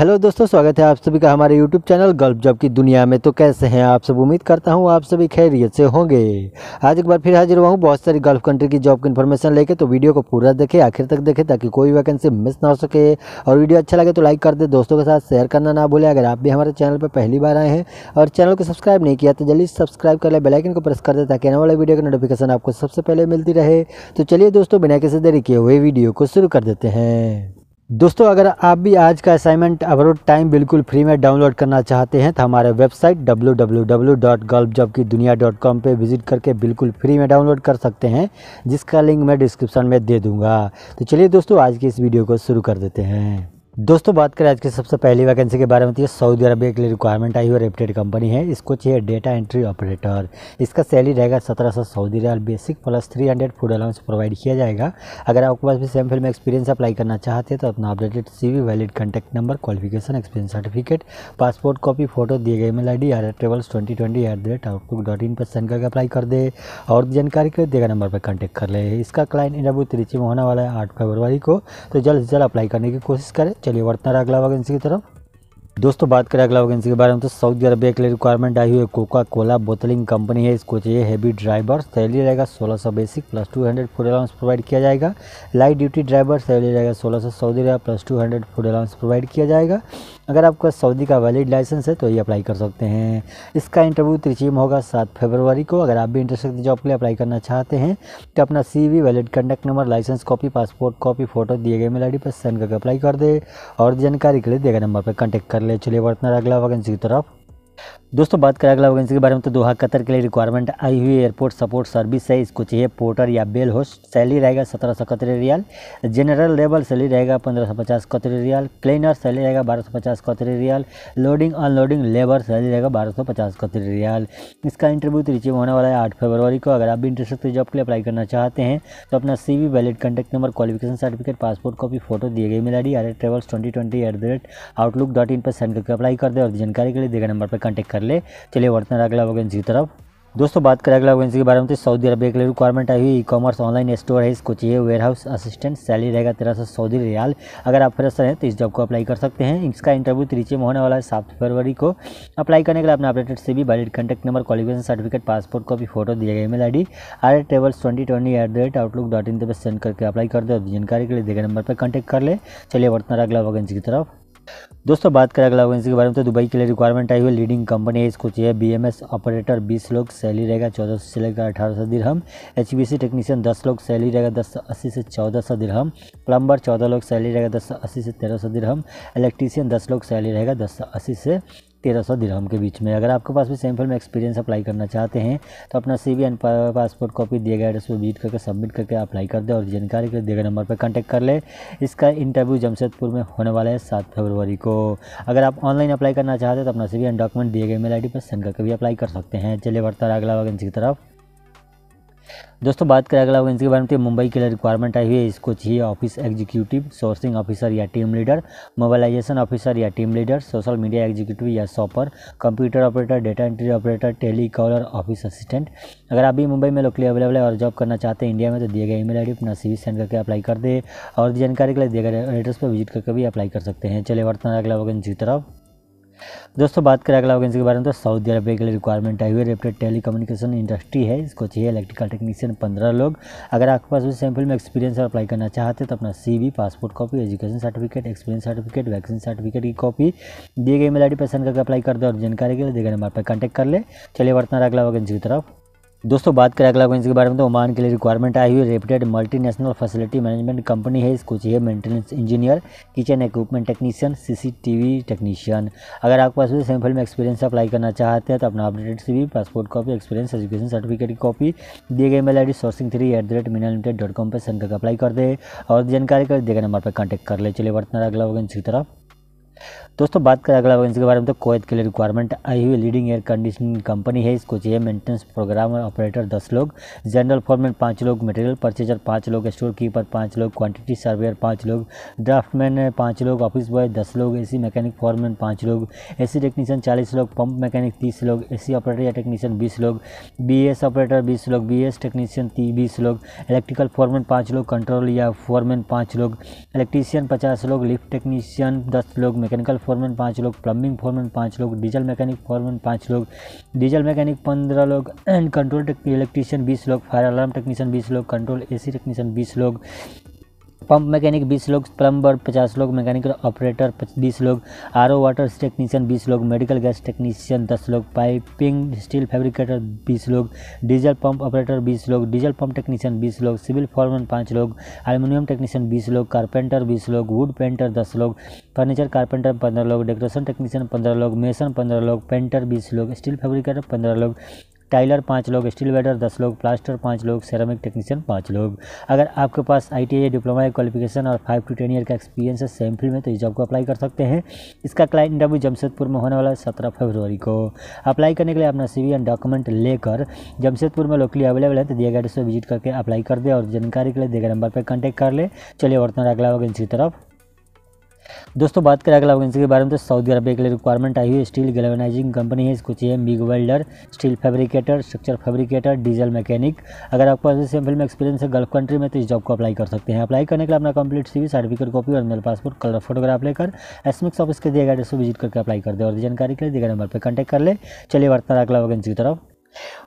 hello दोस्तों स्वागत है आप सभी का हमारे यूट्यूब चैनल गल्फ जॉब की दुनिया में तो कैसे हैं आप सब उम्मीद करता हूं आप सभी खैरियत से होंगे आज एक बार फिर हाजिर हुआ हूं बहुत सारी गल्फ कंट्री की जॉब की इन्फॉर्मेशन लेके तो वीडियो को पूरा देखें आखिर तक देखें ताकि कोई वैकेंसी मिस ना हो सके और वीडियो अच्छा लगे तो लाइक कर दे दोस्तों के साथ शेयर करना ना भूलें अगर आप भी हमारे चैनल पर पहली बार आए हैं और चैनल को सब्सक्राइब नहीं किया तो जल्दी सब्सक्राइब कर ले बेलाइकन को प्रेस कर दे ताकि आने वाले वीडियो का नोटिफिकेशन आपको सबसे पहले मिलती रहे तो चलिए दोस्तों बिना किसी देरी किए हुए वीडियो को शुरू कर देते हैं दोस्तों अगर आप भी आज का असाइनमेंट अब्रोड टाइम बिल्कुल फ्री में डाउनलोड करना चाहते हैं तो हमारे website W W W dot gulf job की दुनिया डॉट कॉम पर विजिट करके बिल्कुल फ्री में डाउनलोड कर सकते हैं जिसका लिंक मैं डिस्क्रिप्शन में दे दूंगा तो चलिए दोस्तों आज की इस वीडियो को शुरू कर देते हैं दोस्तों बात करें आज की सबसे पहली वैकेंसी के बारे में तो ये सऊदी अरबिया के लिए रिक्वायरमेंट आई हुई रेपटेड कंपनी है इसको चाहिए डेटा एंट्री ऑपरेटर इसका सैलरी रहेगा सत्रह सौ Saudi riyal basic plus three hundred food allowance provide किया जाएगा अगर आपके पास भी सेम फील्ड में एक्सपीरियंस अप्लाई करना चाहते हैं तो अपना updated C valid contact number qualification experience certificate passport copy photo दिए गए mail I D R travels twenty twenty at the rate outlook dot in पर सेंड करके अप्लाई कर दे और जानकारी के देगा नंबर पर कॉन्टैक्ट कर ले इसका क्लाइंट इंटरव्यू त्रिची में होने वाला है आठ फरवरी को तो जल्द से जल्द अप्लाई करने की कोशिश करें चलिए बढ़ते हैं अगला वैकेंसी की तरफ दोस्तों बात करें अगला वैकेंसी के बारे में तो सऊदी अरबिया के लिए रिक्वायरमेंट आई हुई है कोका कोला बोतलिंग कंपनी है इसको चाहिए हैवी ड्राइवर सैलरी रहेगा सोलह सौ basic plus two hundred food allowance provide किया जाएगा लाइट ड्यूटी ड्राइवर सैलरी रहेगा सोलह सौ सऊदी रहेगा plus two hundred food allowance provide किया जाएगा अगर आपका सऊदी का वैलिड लाइसेंस है तो ये अप्लाई कर सकते हैं इसका इंटरव्यू त्रिची में होगा सात फरवरी को अगर आप भी इंटरेस्ट जॉब के लिए अप्लाई करना चाहते हैं तो अपना C V valid contact number license copy passport copy photo दिए गए मेल आई पर सेंड करके अप्लाई कर दे और जानकारी के लिए दिए गए नंबर पर कॉन्टैक्ट कर ले चलिए वर्तना अगला वैकेंसी की तरफ दोस्तों बात करें अगला वैकेंसी के बारे में तो दोहा कतर के लिए रिक्वायरमेंट आई हुई एयरपोर्ट सपोर्ट सर्विस है इसको चाहिए पोर्टर या बेल होस्ट सैलरी रहेगा सत्रह सौ कतरे रियाल जनरल लेवल सैलरी रहेगा पंद्रह सौ पचास कतरे रियाल क्लीनर सैलरी रहेगा बारह सौ पचास Qatari riyal loading unloading labour salary रहेगा बारह सौ पचास कतरे रियाल इसका इंटरव्यू तो रिचीव होने वाला है आठ फरवरी को अगर आप भी इंटरेस्ट जॉब तो के लिए अप्लाई करना चाहते हैं तो अपना C V valid contact number qualification certificate passport copy photo दिए गए मिला D R travels twenty twenty at the rate outlook dot in पर सेंड करके अप्लाई कर दे और जानकारी के लिए देगा नंबर पर कॉन्टैक्ट कर ले चलिए वर्तन अगला वैकेंसी की तरफ दोस्तों बात करें अगला वैकेंसी के बारे में तो सऊदी अरब के लिए रिक्वायरमेंट आई हुई ई कॉमर्स ऑनलाइन स्टोर है इसको चाहिए वेयर हाउस असिस्टेंट सैलरी रहेगा तेरह सौ सऊदी रियाल अगर आप फ्रेशर हैं तो इस जॉब को अप्लाई कर सकते हैं इसका इंटरव्यू त्रिचे में होने वाला है सात फरवरी को अप्लाई करने के लिए अपने अपडेटेड से भी valid contact number qualification certificate passport copy photo दिया गया email I D R travels twenty twenty at the rate outlook dot in पर सेंड करके अप्लाई कर दे जानकारी के लिए देगा नंबर पर कॉन्टैक्ट कर ले चलिए वर्तना अगला वैकेंसी की तरफ दोस्तों बात करें अगला वैकेंसी के बारे में तो दुबई के लिए रिक्वायरमेंट आई हुई लीडिंग कंपनी है इसको चाहिए एस ऑपरेटर 20 लोग सैलरी रहेगा 1400 से लेकर अठारह सौ दिरहम सी टेक्नीशियन 10 लोग सैलरी रहेगा दस सौ अस्सी से चौदह सौ दिरहम प्लम्बर 14 लोग सैलरी रहेगा दस सौ अस्सी से तेरह सौ दिरहम इलेक्ट्रीशियन 10 लोग सैलरी रहेगा दस सौ अस्सी से तेरह सौ दिरहम के बीच में अगर आपके पास भी सैम्पल में एक्सपीरियंस अप्लाई करना चाहते हैं तो अपना C V and passport copy दिए गए एड्रेस पर विजिट करके सबमिट करके अप्लाई कर दे और जानकारी के दिए गए नंबर पर कांटेक्ट कर ले इसका इंटरव्यू जमशेदपुर में होने वाला है सात फरवरी को अगर आप ऑनलाइन अप्लाई करना चाहते हैं तो अपना सी वी एन डॉक्यूमेंट दिए गए मेल आई पर सेंड करके भी अप्लाई कर सकते हैं चलिए बढ़ता है अगला वैकेंसी की तरफ दोस्तों बात करें अगला वैकेंसी के बारे में तो मुंबई के लिए रिक्वायरमेंट आई हुई है इसको चाहिए ऑफिस एग्जीक्यूटिव सोर्सिंग ऑफिसर या टीम लीडर मोबाइलाइजेशन ऑफिसर या team leader social media executive या shopper computer operator data entry operator telecaller office assistant अगर आप भी मुंबई में लोकली अवेलेबल है और जॉब करना चाहते हैं इंडिया में तो दिए गए ई मेल अपना सी सेंड करके अप्लाई कर दे और जानकारी के लिए दिए गए एड्रेस पर विजिट करके भी अप्लाई कर सकते हैं चले वर्तमान अगला वैकेंसी की तरफ दोस्तों बात करें अगला वैकेंसी के बारे में तो सऊदी अरब के लिए रिक्वायरमेंट आई हुई रेपटेड टेली कम्युनिकेशन इंडस्ट्री है इसको चाहिए इलेक्ट्रिकल टेक्नीशियन पंद्रह लोग अगर आपके पास उस सैम्पल में एक्सपीरियंस और अप्लाई करना चाहते तो अपना C passport copy education certificate experience certificate vaccine certificate की कॉपी दिए गए मेल आई डी करके अप्लाई कर दो और जानकारी के लिए गए नंबर पर कॉन्टैक्ट कर ले चलिए वर्तना अगला वैकेंसी की तरफ दोस्तों बात करें अगला क्वेश्चन के बारे में तो ओमान के लिए रिक्वायरमेंट आई हुई reputed multinational facility management company है इसको चाहिए maintenance engineer kitchen equipment technician CCTV technician अगर आपके पास सेम फिल्म एक्सपीरियंस अप्लाई करना चाहते हैं तो अपना updated C passport copy experience education certificate की कॉपी दिए गए mail I D sourcing three at the rate Meena limited dot com पर सेंड करके अप्लाई कर दे और जानकारी कर देगा नंबर पर कॉन्टैक्ट कर ले चले वर्तना अगला वगैरह की तरफ दोस्तों बात करें अगला वैकेंसी के बारे में तो कोयत के लिए रिक्वायरमेंट आई हुई लीडिंग एयर कंडीशनिंग कंपनी है इसको चाहिए मेंटेनेंस प्रोग्राम ऑपरेटर दस लोग जनरल फॉर्मेट पाँच लोग मटेरियल परचेजर पाँच लोग स्टोर कीपर पाँच लोग क्वांटिटी सर्वेयर पाँच लोग ड्राफ्टमैन पाँच लोग ऑफिस बॉय दस लोग ए मैकेनिक फॉर्मेन पाँच लोग ए सी टेक्नीशियन चालीस लोग पंप मैकेनिक तीस लोग ए ऑपरेटर या टेक्नीशियन बीस लोग बी ऑपरेटर बीस लोग बी टेक्नीशियन बीस लोग इलेक्ट्रिकल फॉर्मेन पाँच लोग कंट्रोल या फॉर्मेन पाँच लोग इलेक्ट्रीशियन पचास लोग लिफ्ट टेक्नीशियन दस लोग मैकेनिकल फोरमैन पाँच लोग प्लम्बिंग फोरमैन पाँच लोग डीजल मैकेनिक फोरमैन पाँच लोग डीजल मैकेनिक पंद्रह लोग एंड कंट्रोल इलेक्ट्रीशियन बीस लोग फायर अलार्म टेक्नीशियन बीस लोग कंट्रोल एसी टेक्नीशियन बीस लोग पंप मैकेनिक बीस लोग प्लम्बर पचास लोग मैकेनिकल ऑपरेटर बीस लोग आर वाटर टेक्नीशियन बीस लोग मेडिकल गैस टेक्नीशियन दस लोग पाइपिंग स्टील फैब्रिकेटर बीस लोग डीजल पंप ऑपरेटर बीस लोग डीजल पंप टेक्नीशियन बीस लोग सिविल फॉर्मन पाँच लोग एल्यूमिनियम टेक्नीशियन बीस लोग कारपेंटर बीस लोग वुड पेंटर दस लोग फर्नीचर कारपेंटर पंद्रह लोग डेकोरेशन टेक्नीशियन पंद्रह लोग मेसन पंद्रह लोग पेंटर बीस लोग स्टील फैब्रिकेटर पंद्रह लोग टाइलर पाँच लोग स्टील वेडर दस लोग प्लास्टर पाँच लोग सेरामिक टेक्नीशियन पाँच लोग अगर आपके पास आई टी डिप्लोमा या क्वालिफिकेशन और फाइव टू टेन ईयर का एक्सपीरियंस है सेम फील्ड में तो इस जॉब को अप्लाई कर सकते हैं इसका क्लाइंट इंटरव्यू जमशेदपुर में होने वाला है सत्रह फरवरी को अप्लाई करने के लिए अपना सी एंड डॉक्यूमेंट लेकर जमशेदपुर में लोकली अवेलेबल है तो दिए गए विजिट करके अप्लाई कर दे और जानकारी के लिए दिए गए नंबर पर कॉन्टैक्ट कर ले चलिए वर्तमान तो अगला वैकेंसी की तरफ दोस्तों बात करें अगला वैकेंसी के बारे में तो सऊदी अरबिया के लिए रिक्वायरमेंट आई हुई है स्टील गलेवनाइजिंग कंपनी है इसको चाहिए MIG welder steel fabricator structure fabricator diesel mechanic अगर आपको पास फिल्म एक्सपीरियंस है गल्फ कंट्री में तो इस जॉब को अप्लाई कर सकते हैं अप्लाई करने के लिए अपना कंप्लीट सीवी सर्टिफिकेट कॉपी और मेरे पासपोर्ट कलर फोटोग्राफ लेकर एस ऑफिस के दिए गए एड्रेस विजिट करके अप्लाई कर दे और जानकारी के लिए दिए नंबर पर कॉन्टैक्ट कर ले चलिए वर्तना अगला वैकेंसी की तरफ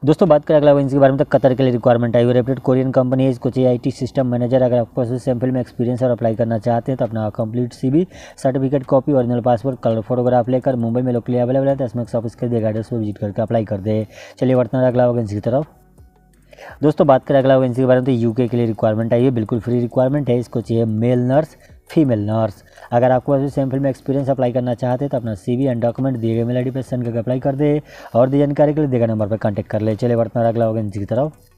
दोस्तों बात करें अगला वैकेंसी के बारे में तो कतर के लिए रिक्वायरमेंट आई हुई रेप्यूटेड कोरियन कंपनी है इसको चाहिए आईटी सिस्टम मैनेजर अगर आपको पास में एक्सपीरियंस और अप्लाई करना चाहते हैं तो अपना complete CV certificate copy original passport colour photograph लेकर मुंबई में लोकली अवेलेबल है तो इसमें ऑफिस के गाइडेंस पर विजिट करके अप्लाई कर दे चलिए वर्तमान अगला वैकेंसी की तरफ दोस्तों बात करें अगला वैकेंसी के बारे में तो यूके के लिए रिक्वायरमेंट आई है बिल्कुल फ्री रिक्वायरमेंट है इसको चाहिए मेल नर्स फीमेल नर्स अगर आपको ऐसे फील्ड में एक्सपीरियंस अप्लाई करना चाहते तो अपना सी एंड डॉक्यूमेंट दिए गए मेल आई डी पर सेंड करके अप्लाई कर दे और दी जानकारी के लिए देगा नंबर पर कॉन्टैक्ट कर ले चले वर्तमान अगला होगा इनकी तरफ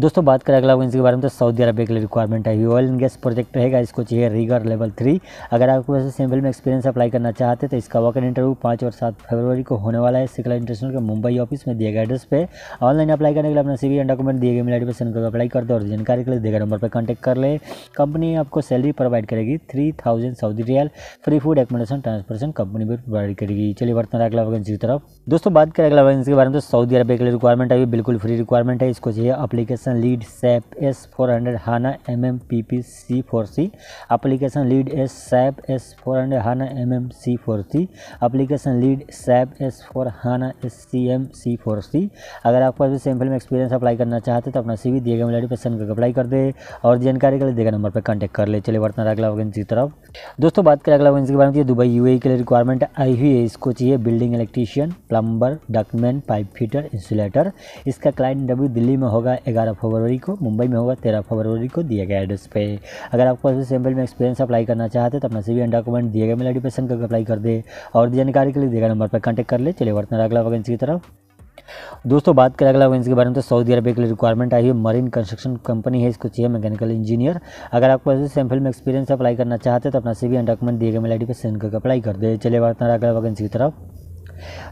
दोस्तों बात करें अगला वैकेंसी के बारे में तो सऊदी अरबिया के लिए रिक्वायरमेंट है ऑयल एंड गैस प्रोजेक्ट रहेगा इसको चाहिए रीगर लेवल थ्री अगर आपके पास सिंबल में एक्सपीरियंस अप्लाई करना चाहते तो इसका वर्क इंटरव्यू पाँच और सात फरवरी को होने वाला है सिकला इंटरनेशनल के मुंबई ऑफिस में दिए गए एड्रेस पर ऑनलाइन अप्लाई करने के लिए अपना सी एंड डॉक्यूमेंट दिए गए मेल आई पर अप्लाई कर दो और जानकारी के लिए देगा नंबर पर कॉन्टैक्ट कर ले कंपनी आपको सैलरी प्रोवाइड करेगी three Saudi riyal free food accommodation transportation company भी प्रोवाइड करेगी चलिए वर्तमान अगला वैकेंसी की तरफ दोस्तों बात करें अगला वैकेंसी के बारे में तो सऊदी अरब के लिए रिक्वायरमेंट है बिल्कुल फ्री रिक्वायरमेंट है इसको चाहिए application lead SAP S four hundred HANA M M P P C four C application lead S SAP S four hundred HANA M M C four C application lead SAP S four HANA S C M C four C अगर आपको अभी sample में experience apply करना चाहते तो अपना C we दिए गए मिलाडी पसंद करके अप्लाई कर दे और जानकारी के लिए देगा नंबर पर कॉन्टैक्ट कर ले चले वर्तना अगला वैकेंसी की तरफ दोस्तों बात करें अगला वैकेंसी के बारे में तो दुबई यू e के लिए रिक्वायरमेंट आई हुई है इसको चाहिए building electrician plumber ductman pipe fitter insulator इसका क्लाइंट इंटरव्यू दिल्ली में होगा ग्यारह फरवरी को मुंबई में होगा तेरह फरवरी को दिए गए एड्रेस पे अगर आपको सैम्पल में एक्सपीरियंस अप्लाई करना चाहते तो अपना सी एंड डॉक्यूमेंट दिए गए मेल आई डी करके अप्लाई कर दे और जानकारी के लिए दिएगा नंबर पर कॉन्टैक्ट कर ले चले वर्तमान अगला वैकेंसी की तरफ दोस्तों बात करें अगला वैकेंसी के बारे में तो सऊदी अरब के लिए रिक्वायरमेंट आई है मरीन कंस्ट्रक्शन कंपनी है इसको चाहिए मैकेनिकल इंजीनियर अगर आपको ऐसे सैम्पल में एक्सपीरियंस अप्लाई करना चाहते हैं तो अपना सीवी एंड डॉक्यूमेंट दिए गए मेल आई डी पर सेंड करके अप्लाई कर दे चले वर्तमान अगला वैकेंसी की तरफ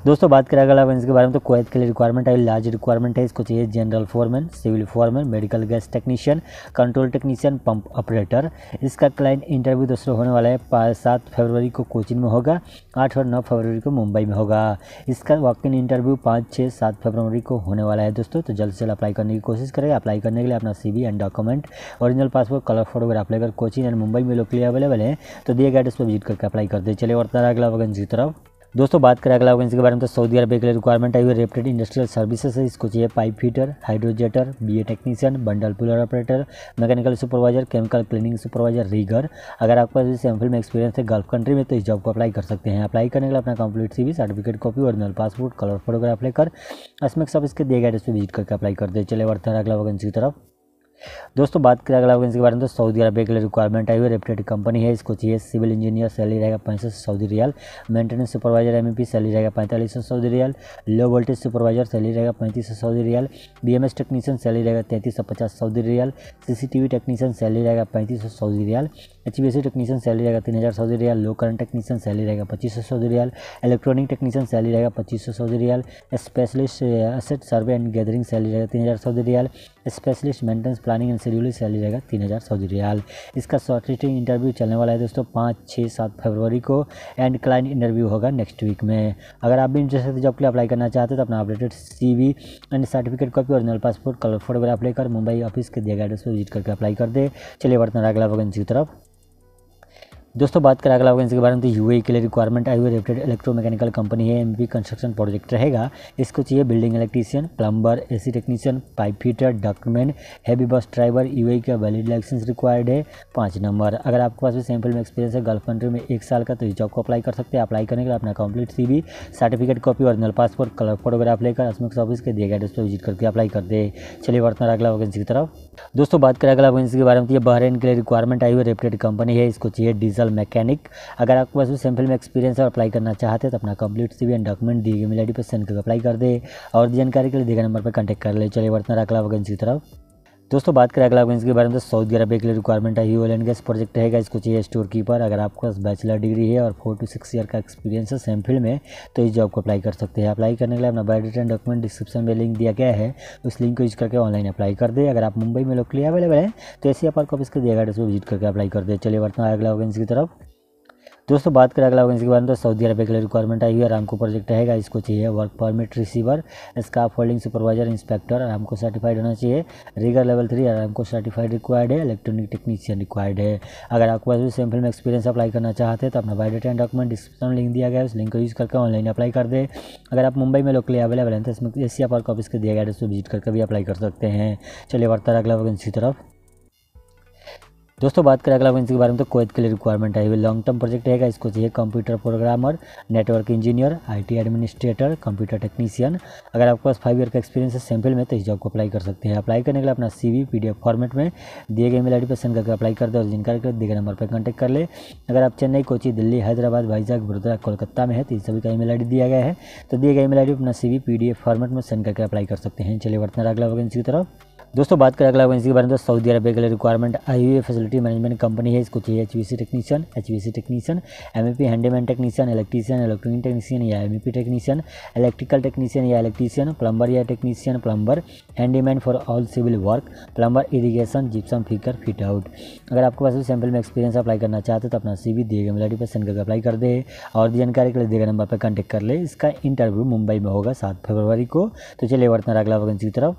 दोस्तों बात करें अगला इसके बारे में तो कैद के लिए रिक्वायरमेंट है लार्ज रिक्वायरमेंट है इसको चाहिए general foreman civil foreman medical gas technician control technician pump operator इसका क्लाइंट इंटरव्यू दोस्तों होने वाला है सात फरवरी को कोचिंग में होगा आठ और नौ फरवरी को मुंबई में होगा इसका वॉक इन इंटरव्यू पाँच छः सात फरवरी को होने वाला है दोस्तों तो जल्द से जल्द अप्लाई करने की कोशिश करें अप्लाई करने के लिए अपना C and document original passport colour photo apply कर कोचिंग एंड मुंबई में लोग के लिए अवेलेबल है तो दिए गए एड्रेस पर विजिट करके अप्लाई कर दे चले और तरह अगला वगैरह की तरफ दोस्तों बात करें अगला वैकेंसी के बारे में तो सऊदी अरब के लिए रिक्वायरमेंट आई हुई रेप्टेड इंडस्ट्रियल सर्विसेज है इसको चाहिए pipe fitter hydrojetter BA technician bundle puller operator mechanical supervisor chemical cleaning supervisor rigger अगर आपके पास इस एमफिल में एक्सपीरियंस है गल्फ कंट्री में तो इस जॉब को अप्लाई कर सकते हैं अप्लाई करने के लिए अपना complete C certificate copy original passport colour photograph लेकर अस्मेक्स ऑफिस के दिए गए एड्रेस पर विजिट करके अप्लाई कर दे चले बढ़ते अगला वैकेंसी की तरफ दोस्तों बात करें अगला वैकेंसी के बारे में तो सऊदी अरब के लिए रिक्वायरमेंट आई हुई रेपटेड कंपनी है इसको चाहिए सिविल इंजीनियर सैलरी रहेगा पैंसठ Saudi riyal maintenance supervisor M salary रहेगा पैंतालीस सौ Saudi riyal low voltage supervisor salary रहेगा पैंतीस सौ Saudi riyal B technician salary रहेगा तैंतीस सौ पचास Saudi riyal C technician salary रहेगा पैंतीस सौ Saudi riyal H B technician salary रहेगा तीन हज़ार Saudi riyal low current technician salary रहेगा पच्चीस सौ Saudi riyal electronic technician salary रहेगा पच्चीस सौ Saudi riyal specialist asset survey and gathering salary रहेगा तीन हज़ार Saudi riyal specialist maintenance planning and scheduling salary रहेगा तीन हज़ार सऊदी रियाल इसका शॉर्ट लिस्टिंग इंटरव्यू चलने वाला है दोस्तों पाँच छः सात फरवरी को एंड क्लाइंट इंटरव्यू होगा नेक्स्ट वीक में अगर आप भी इंटरेस्ट जॉब के लिए अप्लाई करना चाहते तो अपना updated C V and certificate copy original passport colour photograph लेकर मुंबई ऑफिस के दिए गए एड्रेस पर विजिट करके अप्लाई कर दे चलिए बढ़ते हैं अगला वैकेंसी की तरफ दोस्तों बात करें अगला वैकेंसी के बारे में तो यूए e के लिए रिक्वायरमेंट आई हुई इलेक्ट्रो मैकेनिकल कंपनी है एमपी कंस्ट्रक्शन प्रोजेक्ट रहेगा इसको चाहिए building electrician plumber AC technician pipe fitter document heavy bus driver UAE का वैलिड लाइसेंस रिक्वायर्ड है पाँच नंबर अगर आपके पास भी सैम्पल में एक्सपीरियंस है गल्फ कंट्री में एक साल का तो इस जॉब को अप्लाई कर सकते हैं अप्लाई करने के लिए अपना complete C certificate copy original passport colour photograph लेकर असमेक्स ऑफिस के दिए गए एड्रेस पर विजिट करके अप्लाई कर दे चलिए वर्तमान अगला वैकेंसी की तरफ दोस्तों बात करें अगला वैकेंसी के बारे में तो ये बहरेन के लिए रिक्वायरमेंट आई हुई रेपटेड कंपनी है इसको चाहिए डीजल मैकेनिक अगर आपके पास उस सैम्पल में एक्सपीरियंस है अप्लाई करना चाहते हैं तो अपना कंप्लीट सी एंड डॉक्यूमेंट दिए गए मिल आई डी पर सेंड करके अप्लाई कर दे और जानकारी के लिए दिए नंबर पर कॉन्टेक्ट कर ले चलिए वर्तना अगला वैकेंसी की तरफ दोस्तों बात करें अगला क्वेश्चन के बारे में तो सऊदी अरब के लिए रिक्वायरमेंट है ऑयल एंड गैस प्रोजेक्ट रहेगा इसको चाहिए स्टोर कीपर अगर आपको बैचलर डिग्री है और फोर टू सिक्स ईयर का एक्सपीरियंस है सेम फील्ड में तो इस जॉब को अप्लाई कर सकते हैं अप्लाई करने के लिए अपना बायोडेटा डॉक्यूमेंट डिस्क्रिप्शन में लिंक दिया गया है उस लिंक को यूज करके ऑनलाइन अप्लाई कर दे अगर आप मुंबई में तो लोकली अवेलेबल है तो ऐसे आप आपको इसके दिया गया विजिट करके अप्लाई कर दे चलिए वर्तमान अगला वैकेंसी की तरफ दोस्तों बात करें अगला वैकेंसी के बारे में तो सऊदी अरब के लिए रिक्वायरमेंट आई हुई आरामको प्रोजेक्ट रहेगा इसको चाहिए work permit receiver scaffolding supervisor inspector को सर्टिफाइड होना चाहिए रीगर लेवल थ्री को सर्टिफाइड रिक्वायर्ड है इलेक्ट्रॉनिक टेक्नीशियन रिक्वायर्ड है अगर आपके पास भी सेम में एक्सपीरियंस अप्लाई करना चाहते हैं तो अपना बायोडेटा एंड डॉक्यूमेंट डिस्क्रिप्शन में लिंक दिया गया उस लिंक को यूज़ करके ऑनलाइन अप्लाई कर दे अगर आप मुंबई में लोकली अवेलेबल हैं तो इसमें एशिया पार्क ऑफिस के दिया गया एड्रेस उसको विजिट करके भी अप्लाई कर सकते हैं चलिए बढ़ता अगला वैकेंसी की तरफ दोस्तों बात करें अगला वैकेंसी के बारे में तो कोयत के लिए रिक्वायरमेंट है लॉन्ग टर्म प्रोजेक्ट रहेगा इसको चाहिए computer programmer network engineer IT administrator computer technician अगर आपके पास फाइव ईयर का एक्सपीरियंस है सैम्पल में तो इस जॉब को अप्लाई कर सकते हैं अप्लाई करने के लिए अपना सी वी पी फॉर्मेट में दिए गए मेल आई पसंद पर सेंड करके अप्लाई कर दे और जिनका दिए गए नंबर पर कॉन्टैक्ट कर ले अगर आप चेन्नई कोची दिल्ली हैदराबाद वाइजाग बड़ोदरा कोलकाता में है तो इस सभी का ई मेल दिया गया है तो दिए गए मेल आई डी अपना सी वी पी फॉर्मेट में सेंड करके अप्लाई कर सकते हैं चलिए वर्तना अगला वैकेंसी की तरफ दोस्तों बात करें अगला वैकेंसी के बारे में तो सऊदी अरब के लिए रिक्वायरमेंट आई हुई है फैसिलिटी मैनेजमेंट कंपनी है इसको चाहिए H V C technician H V C technician M A P handyman technician electrician electronic technician या M P technician electrical technician या इलेक्ट्रीशियन प्लम्बर या technician plumber handyman for all civil work plumber irrigation gypsum fixer fit out अगर आपके पास sample में experience apply करना चाहते तो अपना सी वी दिए गए मिलाटी पर सेंड करके अप्लाई कर दे और जानकारी के लिए दिए गए नंबर पर कॉन्टेक्ट कर ले इसका इंटरव्यू मुंबई में होगा सात फरवरी को तो चलिए वर्तना अगला वैकेंसी की तरफ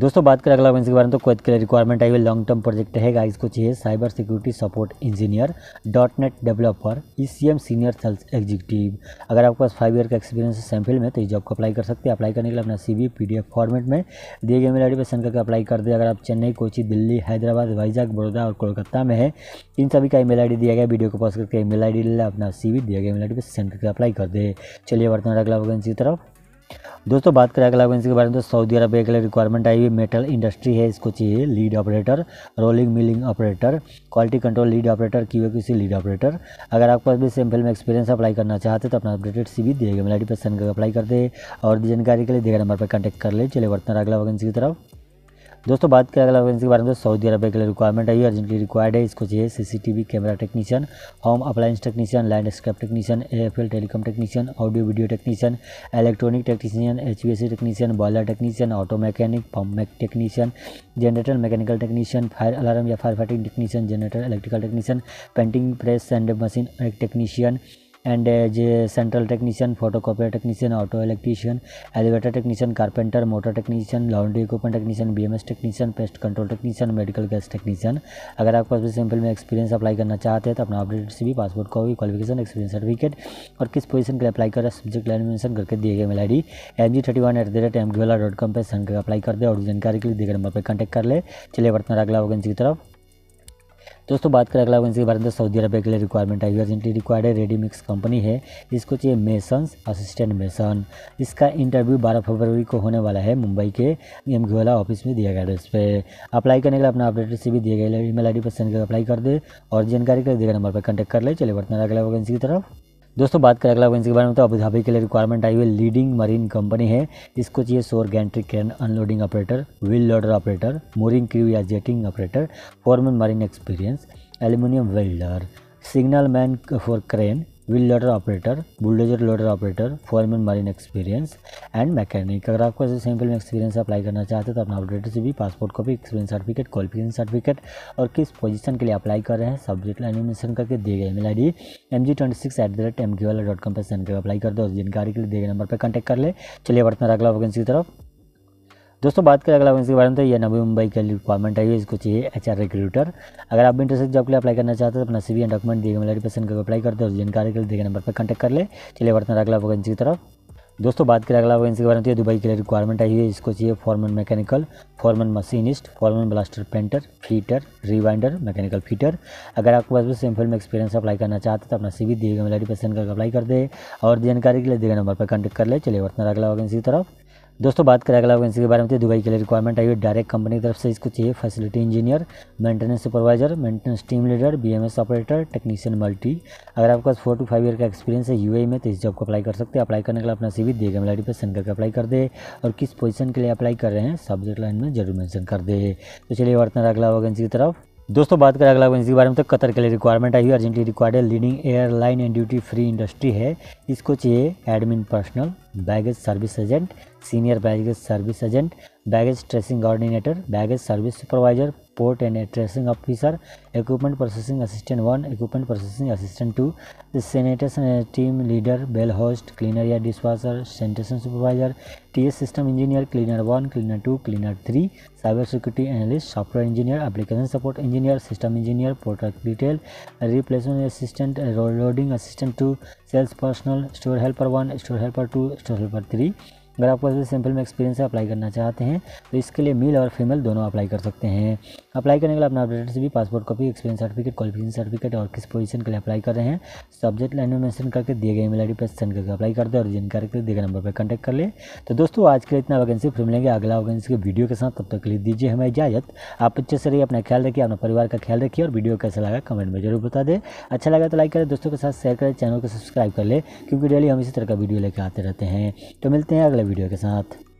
दोस्तों बात करें अगला वैकेंसी के बारे में तो कुवैत के लिए रिक्वायरमेंट आई हुई लॉन्ग टर्म प्रोजेक्ट है इसको चाहिए cyber security support engineer dot net developer E C M senior sales executive अगर आपके पास फाइव ईयर का एक्सपीरियंस है सैम में तो ये जॉब को अप्लाई कर सकते हैं अप्लाई करने के लिए अपना C B P D F format में दिए गए मेल आई डी पर सेंड करके अप्लाई कर दे अगर आप चेन्नई कोची दिल्ली हैदराबाद वाइजाग बड़ौदा और कोलकाता में है इन सभी का ई मेल आई डी दिया गया वीडियो को पॉज करके ई मेल आई डी ले अपना सी बी दिया गया मेल आई डी पर सेंड करके अप्लाई कर दे चलिए वर्तमान अगला वैकेंसी की तरफ दोस्तों बात करें अगला वैकेंसी के बारे में तो सऊदी अरब लिए रिक्वायरमेंट आई हुई मेटल इंडस्ट्री है इसको चाहिए lead operator rolling milling operator quality control lead operator Q किसी लीड ऑपरेटर अगर आपके पास भी सेम फिल्म में एक्सपीरियंस अप्लाई करना चाहते तो अपना अपडेटेड सी भी दिएगा मेल आई डी पर सन अप्लाई करते और जानकारी के लिए देगा नंबर पर कॉन्टैक्ट कर ले चले बढ़ते हैं अगला वैकेंसी की तरफ दोस्तों बात करें अगला वैकेंसी के बारे में तो सऊदी अरब के लिए रिक्वायरमेंट आई अर्जेंटली रिक्वायर्ड है इसको चाहिए CCTV camera technician home appliance technician landscape technician FL telecom technician audio video technician electronic technician C technician boiler technician auto mechanic technician generator mechanical technician fire alarm या fire fighting technician generator electrical technician painting press and machine technician and edge central technician photocopier technician auto electrician elevator technician carpenter motor technician laundry equipment technician B technician pest control technician medical gas technician अगर आपके पास भी simple में experience apply करना चाहते हैं तो अपना अपडेट से भी पासपोर्ट का भी क्वालिफिकेशन एक्सपीरियंस सर्टिफिकेट और किस पोजीशन के लिए अप्लाई कर सब्जेक्ट लाइन मेंशन करके दिए गए mail I D M G thirty one at the rate M dot com पर संघ अप्लाई कर दे और जानकारी के लिए दिए गए नंबर पर कॉन्टैक्ट कर ले चलिए बढ़ते हैं अगला वैकेंसी की तरफ दोस्तों बात करें अगला वैकेंसी के बारे में सऊदी अरब के लिए रिक्वायरमेंट आई अर्जेंटली रिक्वायर्ड है रेडी मिक्स कंपनी है जिसको चाहिए मेसन असिस्टेंट मेसन इसका इंटरव्यू 12 फरवरी को होने वाला है मुंबई के एम घोला ऑफिस में दिया गया एड्रेस पे अप्लाई करने के लिए अपना अपडेट से भी दिए गए ई मेल आई डी पर सेंड कर अप्लाई कर दे और जानकारी के लिए दिए नंबर पर कॉन्टेक्ट कर ले चले बढ़ते हैं अगला वैकेंसी की तरफ दोस्तों बात करें अगला वैकेंसी के बारे में तो अबूधाबी के लिए रिक्वायरमेंट आई हुई लीडिंग मरीन कंपनी है इसको चाहिए shore gantry crane unloading operator wheel loader operator mooring crew या jetting operator foreman marine experience aluminium welder signalman for crane wheel loader operator bulldozer loader operator foreman marine experience and mechanic अगर आपको ऐसे simple में experience apply करना चाहते हैं तो अपना ऑपरेटर से भी passport copy experience certificate qualification certificate और किस पोजीशन के लिए अप्लाई कर रहे हैं सब्जेक्ट लाइन एनिमेशन करके दिए गए mail I D M G twenty six at the rate M Q वाला डॉट कॉम पर सेंड कर अप्लाई कर दो जानकारी के लिए दिए गए नंबर पर कॉन्टैक्ट कर ले चलिए बढ़ते हैं अगला वैकेंसी की तरफ दोस्तों बात करें अगला के बारे में तो यह नवी मुंबई के लिए रिक्वायरमेंट आई है इसको चाहिए एच आर रिक्रूटर अगर आप इंटरेस्ट जॉब के लिए अप्लाई करना चाहते हैं तो अपना सीवी एंड डॉक्यूमेंट दिए मेरे पसंद को अप्लाई करते हैं जानकारी के लिए देखे नंबर पर कॉन्टेक्ट कर ले चलिए बढ़ते हैं अगला वैकेंसी की तरफ दोस्तों बात करें अगला वैकेंसी के बारे में तो दुबई के लिए रिक्वायरमेंट आई है इसको चाहिए foreman mechanical foreman machinist foreman blaster painter fitter rewinder mechanical fitter अगर आपके पास भी सेम फील्ड में एक्सपीरियंस अप्लाई करना चाहते तो अपना सीवी दिए गए मेरे पसंद का करके अप्लाई कर दे और जानकारी के लिए दिए नंबर पर कॉन्टेक्ट कर ले चलिए हैं अगला वैकेंसी की तरफ दोस्तों बात करें अगला वैकेंसी के बारे में तो दुबई के लिए रिक्वायरमेंट आई है डायरेक्ट कंपनी की तरफ से इसको चाहिए facility engineer maintenance supervisor maintenance team leader BMS operator technician multi अगर आपके पास फोर टू फाइव ईयर का एक्सपीरियंस है यूएई e में तो इस जॉब को अप्लाई कर सकते हैं अप्लाई करने के लिए अपना सीवी दिए गए पर सेंड करके अप्लाई कर दे और किस पोजिशन के लिए अप्लाई कर रहे हैं सब्जेक्ट लाइन में जरूर मैंशन कर दे तो चलिए वर्तन हैं अगला वैकेंसी की तरफ दोस्तों बात करें अगला वैकेंसी के बारे में तो कतर के लिए रिक्वायरमेंट आई हुई अर्जेंटली रिक्वायर्ड है leading airline and duty free industry है इसको चाहिए admin personal baggage service agent senior baggage service agent baggage tracing coordinator baggage service supervisor port and tracing officer equipment processing assistant one equipment processing assistant two sanitation team leader bell host cleaner या dishwasher sanitation supervisor T system engineer cleaner one cleaner two cleaner three cyber security analyst software engineer application support engineer system engineer product detail replacement assistant loading assistant two sales personal store helper one store helper two store helper three अगर आपको simple में experience apply करना चाहते हैं तो इसके लिए mail और फीमेल दोनों अप्लाई कर सकते हैं अप्लाई करने के लिए अपना अपडेट से भी passport copy experience certificate qualification certificate और किस पोजीशन के लिए अप्लाई कर रहे हैं सब्जेक्ट लाइन में मैंशन करके दिए गए ईमेल आई पर सेंड करके अप्लाई कर दे और जानकारी के लिए दिए गए नंबर पर कॉन्टैक्ट कर ले तो दोस्तों आज के लिए इतना वैकेंसी फिर मिलेंगे अगला वैकेंसी के वीडियो के साथ तब तक लिख दीजिए हमें इजाजत आप अच्छे से रहिए अपना ख्याल रखिए अपना परिवार का ख्याल रखिए और वीडियो कैसा लगा कमेंट में जरूर बता दे अच्छा लगा तो लाइक करें दोस्तों के साथ शेयर करें चैनल को सब्सक्राइब कर ले क्योंकि डेली हम इसी तरह का वीडियो लेकर आते रहते हैं तो मिलते हैं अगले वीडियो के साथ